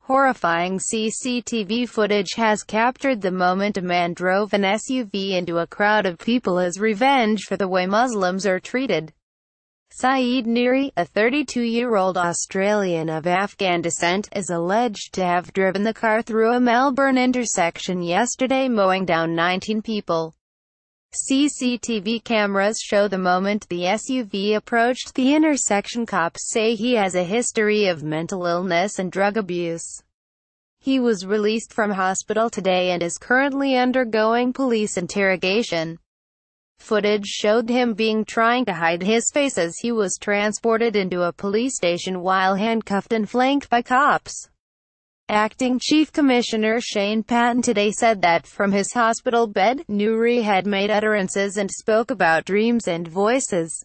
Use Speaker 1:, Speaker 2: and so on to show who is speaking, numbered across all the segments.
Speaker 1: Horrifying CCTV footage has captured the moment a man drove an SUV into a crowd of people as revenge for the way Muslims are treated. Saeed Niri, a 32-year-old Australian of Afghan descent, is alleged to have driven the car through a Melbourne intersection yesterday mowing down 19 people. CCTV cameras show the moment the SUV approached the intersection cops say he has a history of mental illness and drug abuse. He was released from hospital today and is currently undergoing police interrogation. Footage showed him being trying to hide his face as he was transported into a police station while handcuffed and flanked by cops. Acting Chief Commissioner Shane Patton today said that from his hospital bed, Nuri had made utterances and spoke about dreams and voices.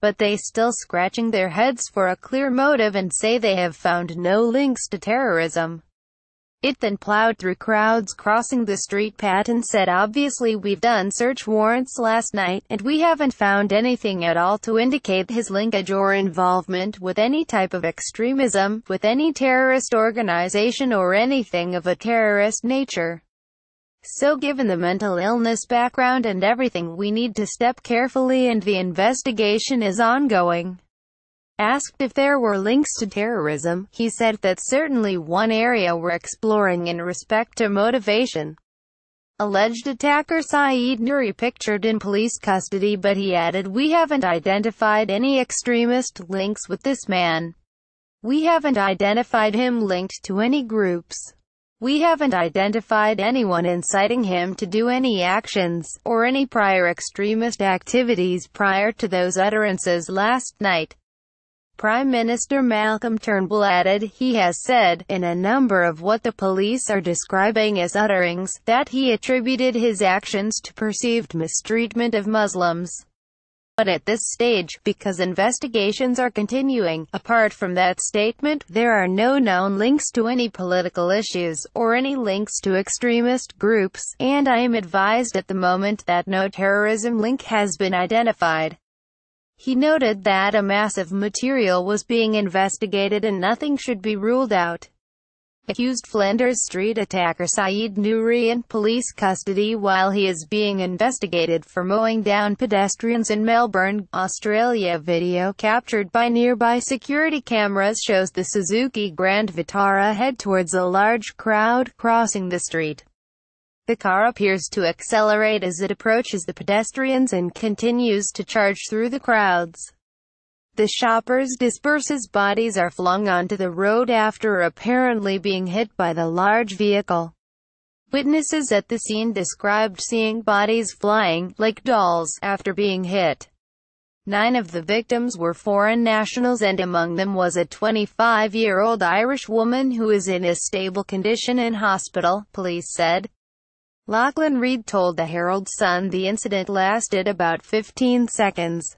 Speaker 1: But they still scratching their heads for a clear motive and say they have found no links to terrorism. It then plowed through crowds crossing the street Pat and said obviously we've done search warrants last night, and we haven't found anything at all to indicate his linkage or involvement with any type of extremism, with any terrorist organization or anything of a terrorist nature. So given the mental illness background and everything we need to step carefully and the investigation is ongoing. Asked if there were links to terrorism, he said that certainly one area we're exploring in respect to motivation. Alleged attacker Saeed Nuri pictured in police custody but he added we haven't identified any extremist links with this man. We haven't identified him linked to any groups. We haven't identified anyone inciting him to do any actions, or any prior extremist activities prior to those utterances last night. Prime Minister Malcolm Turnbull added, he has said, in a number of what the police are describing as utterings, that he attributed his actions to perceived mistreatment of Muslims. But at this stage, because investigations are continuing, apart from that statement, there are no known links to any political issues, or any links to extremist groups, and I am advised at the moment that no terrorism link has been identified. He noted that a massive material was being investigated and nothing should be ruled out. Accused Flinders Street attacker Saeed Nouri in police custody while he is being investigated for mowing down pedestrians in Melbourne, Australia. Video captured by nearby security cameras shows the Suzuki Grand Vitara head towards a large crowd crossing the street. The car appears to accelerate as it approaches the pedestrians and continues to charge through the crowds. The shoppers disperse as bodies are flung onto the road after apparently being hit by the large vehicle. Witnesses at the scene described seeing bodies flying, like dolls, after being hit. Nine of the victims were foreign nationals and among them was a 25-year-old Irish woman who is in a stable condition in hospital, police said. Lachlan Reed told the Herald Sun the incident lasted about 15 seconds.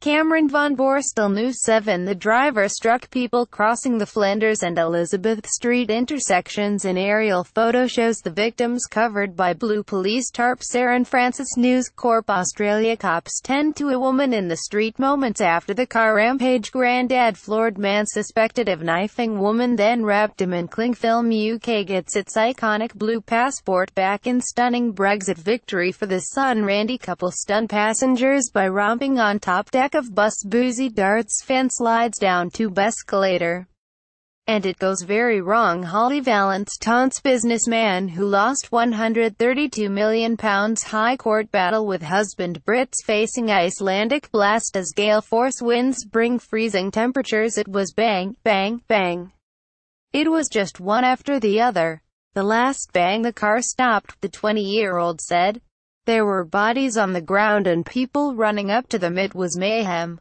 Speaker 1: Cameron von Borstel knew 7 The driver struck people crossing the Flanders and Elizabeth Street intersections in aerial photo shows the victims covered by blue police tarps Aaron Francis News Corp Australia cops tend to a woman in the street moments after the car rampage granddad floored man suspected of knifing woman then wrapped him in cling film UK gets its iconic blue passport back in stunning Brexit victory for the Sun Randy couple stun passengers by romping on top deck back of bus boozy darts fan slides down tube escalator. And it goes very wrong Holly Valance taunts businessman who lost £132 million high court battle with husband Brits facing Icelandic blast as gale force winds bring freezing temperatures it was bang, bang, bang. It was just one after the other. The last bang the car stopped, the 20-year-old said. There were bodies on the ground and people running up to them. It was mayhem.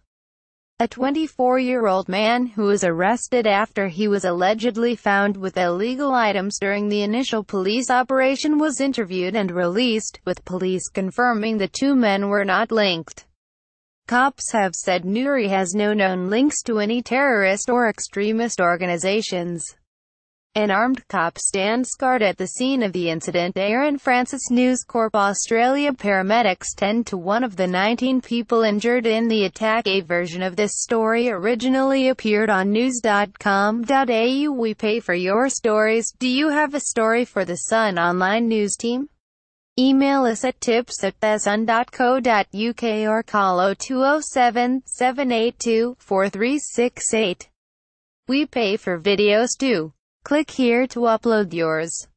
Speaker 1: A 24-year-old man who was arrested after he was allegedly found with illegal items during the initial police operation was interviewed and released, with police confirming the two men were not linked. Cops have said Nuri has no known links to any terrorist or extremist organizations. An armed cop stands guard at the scene of the incident. Aaron Francis News Corp Australia paramedics tend to one of the 19 people injured in the attack. A version of this story originally appeared on news.com.au. We pay for your stories. Do you have a story for the Sun Online News Team? Email us at tips at thesun.co.uk or call 0207 782 4368. We pay for videos too. Click here to upload yours.